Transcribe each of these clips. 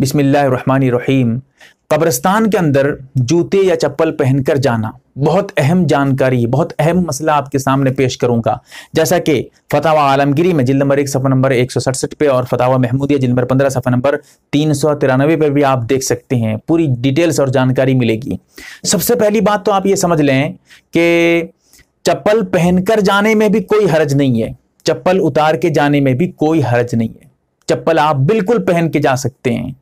बिसमीम कब्रस्तान के अंदर जूते या चप्पल पहनकर जाना बहुत अहम जानकारी बहुत अहम मसला आपके सामने पेश करूंगा जैसा कि फतावा आलमगिरी में जिल नंबर एक सफ़ा नंबर एक सौ सड़सठ पे और फतावा महमूदिया जिल नंबर पंद्रह सफ़ा नंबर तीन सौ तिरानवे पर भी आप देख सकते हैं पूरी डिटेल्स और जानकारी मिलेगी सबसे पहली बात तो आप ये समझ लें कि चप्पल पहनकर जाने में भी कोई हर्ज नहीं है चप्पल उतार के जाने में भी कोई हर्ज नहीं है चप्पल आप बिल्कुल पहन के जा सकते हैं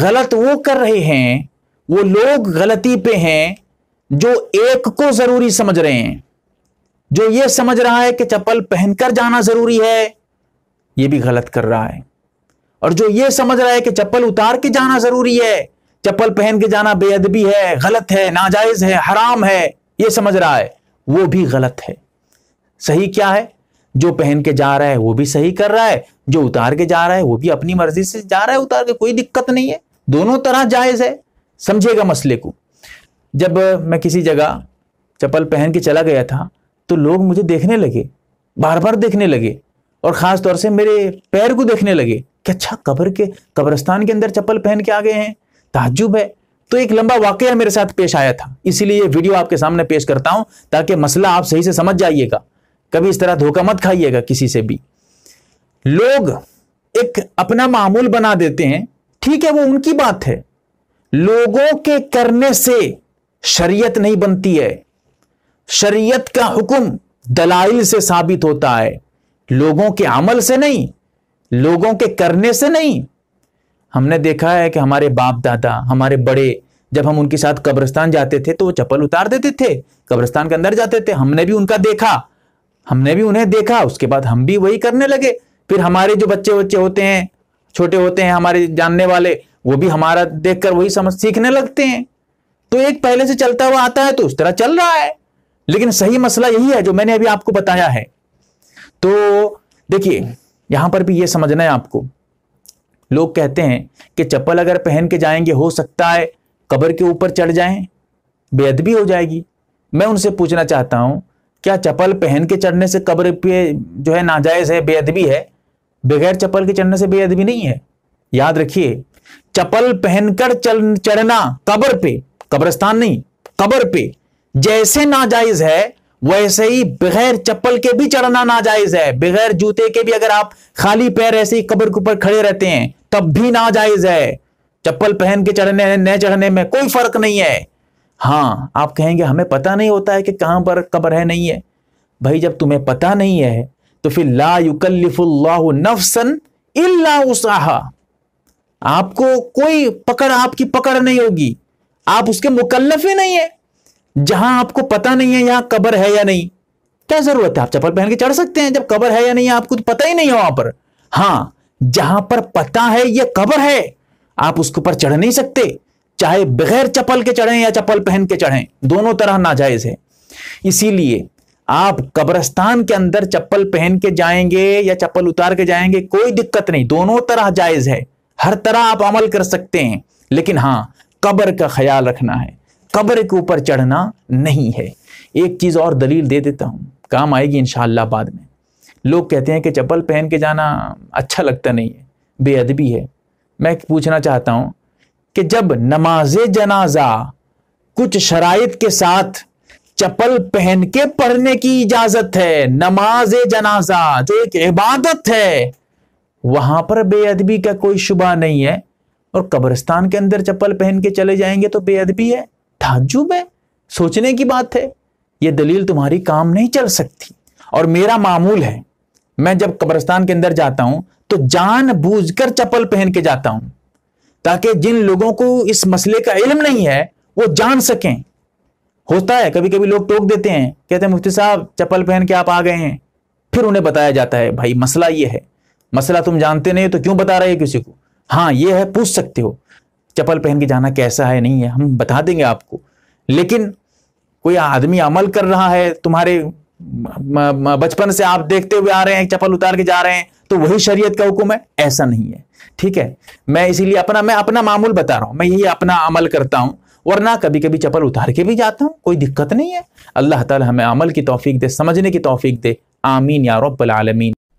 गलत वो कर रहे हैं वो लोग गलती पे हैं जो एक को जरूरी समझ रहे हैं जो ये समझ रहा है कि चप्पल पहनकर जाना जरूरी है ये भी गलत कर रहा है और जो ये समझ रहा है कि चप्पल उतार के जाना जरूरी है चप्पल पहन के जाना बेअदबी है गलत है नाजायज है हराम है ये समझ रहा है वो भी गलत है सही क्या है जो पहन के जा रहा है वो भी सही कर रहा है जो उतार के जा रहा है वो भी अपनी मर्जी से जा रहा है उतार के कोई दिक्कत नहीं है दोनों तरह जायज है समझेगा मसले को जब मैं किसी जगह चप्पल पहन के चला गया था तो लोग मुझे देखने लगे बार बार देखने लगे और ख़ास तौर से मेरे पैर को देखने लगे कि अच्छा कब्र के कब्रस्तान के अंदर चप्पल पहन के आ गए हैं ताजुब है तो एक लंबा वाकया मेरे साथ पेश आया था इसीलिए ये वीडियो आपके सामने पेश करता हूँ ताकि मसला आप सही से समझ जाइएगा कभी इस तरह धोखा मत खाइएगा किसी से भी लोग एक अपना मामूल बना देते हैं ठीक है वो उनकी बात है लोगों के करने से शरीयत नहीं बनती है शरीयत का हुक्म दलाइल से साबित होता है लोगों के अमल से नहीं लोगों के करने से नहीं हमने देखा है कि हमारे बाप दादा हमारे बड़े जब हम उनके साथ कब्रिस्तान जाते थे तो वो चप्पल उतार देते थे कब्रिस्तान के अंदर जाते थे हमने भी उनका देखा हमने भी उन्हें देखा उसके बाद हम भी वही करने लगे फिर हमारे जो बच्चे बच्चे होते हैं छोटे होते हैं हमारे जानने वाले वो भी हमारा देखकर वही समझ सीखने लगते हैं तो एक पहले से चलता हुआ आता है तो उस तरह चल रहा है लेकिन सही मसला यही है जो मैंने अभी आपको बताया है तो देखिए यहां पर भी यह समझना है आपको लोग कहते हैं कि चप्पल अगर पहन के जाएंगे हो सकता है कब्र के ऊपर चढ़ जाएं बेअदबी हो जाएगी मैं उनसे पूछना चाहता हूं क्या चप्पल पहन के चढ़ने से कब्र पे जो है नाजायज है बेअदबी है बगैर चप्पल के चढ़ने से बेअदबी नहीं है याद रखिए चप्पल पहनकर चल चढ़ना कब्र पे कब्रस्तान नहीं कब्र पे जैसे नाजायज है वैसे ही बगैर चप्पल के भी चढ़ना नाजायज है बगैर जूते के भी अगर आप खाली पैर ऐसे ही कब्र के ऊपर खड़े रहते हैं तब भी नाजायज है चप्पल पहन के चढ़ने न चढ़ने में कोई फर्क नहीं है हाँ आप कहेंगे हमें पता नहीं होता है कि कहाँ पर कब्र है नहीं है भाई जब तुम्हें पता नहीं है तो फिर ला युकल्लिफुल्लाहु नफसन इल्ला उसाहा आपको कोई पकड़ आपकी पकड़ नहीं होगी आप उसके मुकल्लफ ही नहीं है जहां आपको पता नहीं है यहां कब्र है या नहीं क्या जरूरत है आप चप्पल पहन के चढ़ सकते हैं जब कब्र है या नहीं आपको तो पता ही नहीं है वहां पर हां जहां पर पता है यह कब्र है आप उसके ऊपर चढ़ नहीं सकते चाहे बगैर चप्पल के चढ़ें या चप्पल पहन के चढ़ें दोनों तरह नाजायज है इसीलिए आप कब्रस्तान के अंदर चप्पल पहन के जाएंगे या चप्पल उतार के जाएंगे कोई दिक्कत नहीं दोनों तरह जायज है हर तरह आप अमल कर सकते हैं लेकिन हाँ कब्र का ख्याल रखना है कब्र के ऊपर चढ़ना नहीं है एक चीज़ और दलील दे देता हूँ काम आएगी इंशाला बाद में लोग कहते हैं कि चप्पल पहन के जाना अच्छा लगता नहीं है बेअदबी है मैं पूछना चाहता हूँ कि जब नमाज जनाजा कुछ शराइत के साथ चप्पल पहन के पढ़ने की इजाजत है नमाज जनाजा जो एक इबादत है वहां पर बेअदबी का कोई शुबा नहीं है और कब्रस्तान के अंदर चप्पल पहन के चले जाएंगे तो बेअदबी है ताजुब है सोचने की बात है ये दलील तुम्हारी काम नहीं चल सकती और मेरा मामूल है मैं जब कब्रस्तान के अंदर जाता हूं तो जान बूझ कर चप्पल पहन के जाता हूं ताकि जिन लोगों को इस मसले का इलम नहीं है वो जान सकें होता है कभी कभी लोग टोक देते हैं कहते हैं मुफ्ती साहब चप्पल पहन के आप आ गए हैं फिर उन्हें बताया जाता है भाई मसला ये है मसला तुम जानते नहीं तो क्यों बता रहे हो किसी को हाँ ये है पूछ सकते हो चप्पल पहन के जाना कैसा है नहीं है हम बता देंगे आपको लेकिन कोई आदमी अमल कर रहा है तुम्हारे बचपन से आप देखते हुए आ रहे हैं चप्पल उतार के जा रहे हैं तो वही शरीयत का हुक्म है ऐसा नहीं है ठीक है मैं इसीलिए अपना मैं अपना मामूल बता रहा हूं मैं यही अपना अमल करता हूँ वरना कभी कभी चप्पल उतार के भी जाता हूँ कोई दिक्कत नहीं है अल्लाह ताला हमें अमल की तौफीक दे समझने की तौफीक दे आमीन या रब्बल आलमीन